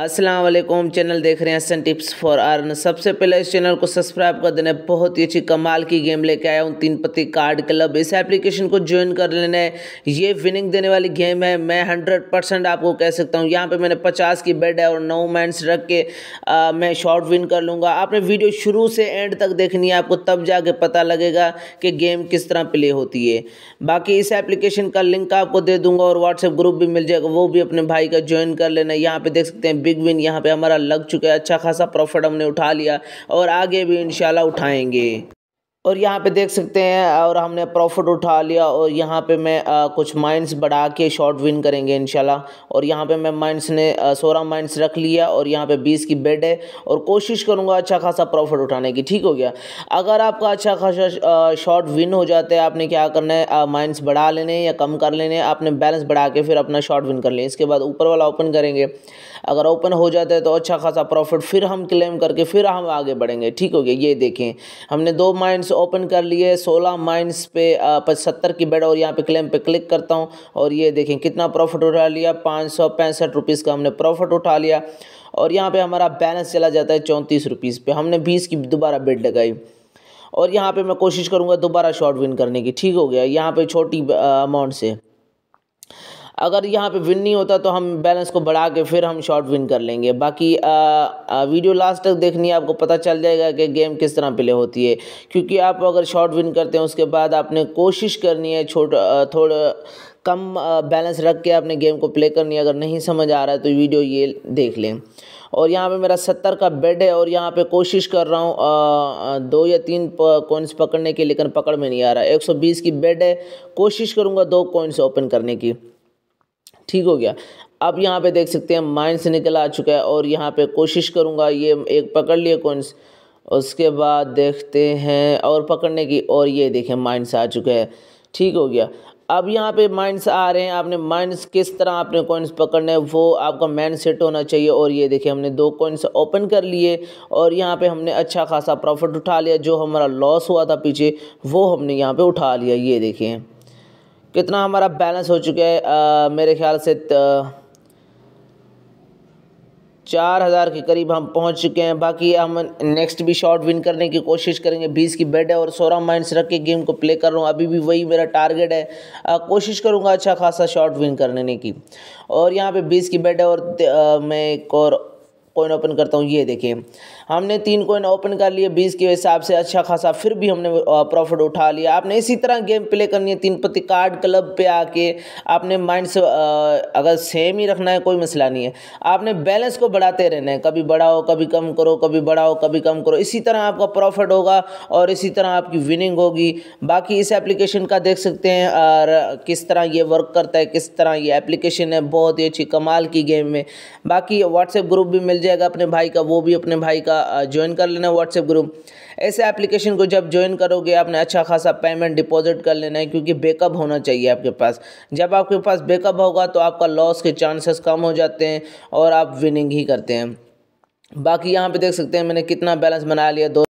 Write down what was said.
अस्सलाम वालेकुम चैनल देख रहे हैं सन टिप्स फॉर अर्न सबसे पहले इस चैनल को सब्सक्राइब कर देना बहुत ही अच्छी कमाल की गेम लेके आया हूँ तीन पत्ती कार्ड क्लब इस एप्लीकेशन को ज्वाइन कर लेना है ये विनिंग देने वाली गेम है मैं हंड्रेड परसेंट आपको कह सकता हूँ यहाँ पे मैंने पचास की बेड है और नौ मैंस रख के आ, मैं शॉर्ट विन कर लूँगा आपने वीडियो शुरू से एंड तक देखनी है आपको तब जाके पता लगेगा कि गेम किस तरह प्ले होती है बाकी इस एप्लीकेशन का लिंक आपको दे दूँगा और व्हाट्सएप ग्रुप भी मिल जाएगा वो भी अपने भाई का ज्वाइन कर लेना यहाँ पर देख सकते हैं बिग विन यहाँ पे हमारा लग चुका है अच्छा खासा प्रॉफिट हमने उठा लिया और आगे भी इनशाला उठाएंगे और यहाँ पे देख सकते हैं और हमने प्रॉफिट उठा लिया और यहाँ पे मैं आ, कुछ माइंस बढ़ा के शॉर्ट विन करेंगे इंशाल्लाह और यहाँ पे मैं माइंस ने सोलह माइंस रख लिया और यहाँ पे बीस की बेड है और कोशिश करूँगा अच्छा खासा प्रॉफिट उठाने की ठीक हो गया अगर आपका अच्छा खासा शॉर्ट विन हो जाता है आपने क्या करना है माइंस बढ़ा लेने या कम कर लेने आपने बैलेंस बढ़ा के फिर अपना शॉर्ट विन कर लें इसके बाद ऊपर वाला ओपन करेंगे अगर ओपन हो जाता है तो अच्छा खासा प्रॉफिट फिर हम क्लेम करके फिर हम आगे बढ़ेंगे ठीक हो गया ये देखें हमने दो माइंस माइंस ओपन कर लिए सोलह माइंस पे पचहत्तर की बेड और यहाँ पे क्लेम पे क्लिक करता हूँ और ये देखें कितना प्रॉफिट उठा लिया पाँच सौ पैंसठ रुपीज़ का हमने प्रॉफिट उठा लिया और यहाँ पे हमारा बैलेंस चला जाता है चौंतीस रुपीज़ पर हमने बीस की दोबारा बेड लगाई और यहाँ पे मैं कोशिश करूँगा दोबारा शॉर्ट विन करने की ठीक हो गया यहाँ पे छोटी अमाउंट से अगर यहाँ पे विन नहीं होता तो हम बैलेंस को बढ़ा के फिर हम शॉट विन कर लेंगे बाकी आ, आ, वीडियो लास्ट तक देखनी है आपको पता चल जाएगा कि गेम किस तरह प्ले होती है क्योंकि आप अगर शॉट विन करते हैं उसके बाद आपने कोशिश करनी है छोटा थोड़ा कम बैलेंस रख के आपने गेम को प्ले करनी है अगर नहीं समझ आ रहा है तो वीडियो ये देख लें और यहाँ पे मेरा सत्तर का बेड है और यहाँ पे कोशिश कर रहा हूँ दो या तीन कॉइन्स पकड़ने के लेकिन पकड़ में नहीं आ रहा है एक सौ बीस की बेड है कोशिश करूँगा दो कॉइन्स ओपन करने की ठीक हो गया अब यहाँ पे देख सकते हैं माइंड से निकल आ चुका है और यहाँ पे कोशिश करूँगा ये एक पकड़ लिए कोइंस उसके बाद देखते हैं और पकड़ने की और ये देखें माइंड्स आ चुका है ठीक हो गया अब यहाँ पे माइंड्स आ रहे हैं आपने माइंड्स किस तरह आपने कोइंस पकड़ने वो आपका मैन सेट होना चाहिए और ये देखिए हमने दो कोइंस ओपन कर लिए और यहाँ पे हमने अच्छा खासा प्रॉफिट उठा लिया जो हमारा लॉस हुआ था पीछे वो हमने यहाँ पे उठा लिया ये देखिए कितना हमारा बैलेंस हो चुका है आ, मेरे ख्याल से चार हज़ार के करीब हम पहुंच चुके हैं बाकी हम नेक्स्ट भी शॉट विन करने की कोशिश करेंगे बीस की बेड है और सोलह माइंड्स रख के गेम को प्ले कर रहा हूँ अभी भी वही मेरा टारगेट है आ, कोशिश करूँगा अच्छा खासा शॉट विन करने की और यहाँ पे बीस की बेड है और आ, मैं एक और कॉइन ओपन करता हूँ ये देखें हमने तीन कॉइन ओपन कर लिए बीस के हिसाब से अच्छा खासा फिर भी हमने प्रॉफिट उठा लिया आपने इसी तरह गेम प्ले करनी है तीन पत्ती कार्ड क्लब पे आके आपने माइंड से अगर सेम ही रखना है कोई मसला नहीं है आपने बैलेंस को बढ़ाते रहना है कभी बढ़ाओ कभी कम करो कभी बढ़ाओ कभी कम करो इसी तरह आपका प्रॉफिट होगा और इसी तरह आपकी विनिंग होगी बाकी इस एप्लीकेशन का देख सकते हैं और किस तरह ये वर्क करता है किस तरह ये एप्लीकेशन है बहुत ही अच्छी कमाल की गेम में बाकी व्हाट्सएप ग्रुप भी मिल जाए जाएगा अपने भाई का वो भी अपने भाई का ज्वाइन कर लेना व्हाट्सएप ग्रुप ऐसे एप्लीकेशन को जब ज्वाइन करोगे आपने अच्छा खासा पेमेंट डिपॉजिट कर लेना है क्योंकि बैकअप होना चाहिए आपके पास जब आपके पास बैकअप होगा तो आपका लॉस के चांसेस कम हो जाते हैं और आप विनिंग ही करते हैं बाकी यहाँ पे देख सकते हैं मैंने कितना बैलेंस बना लिया दो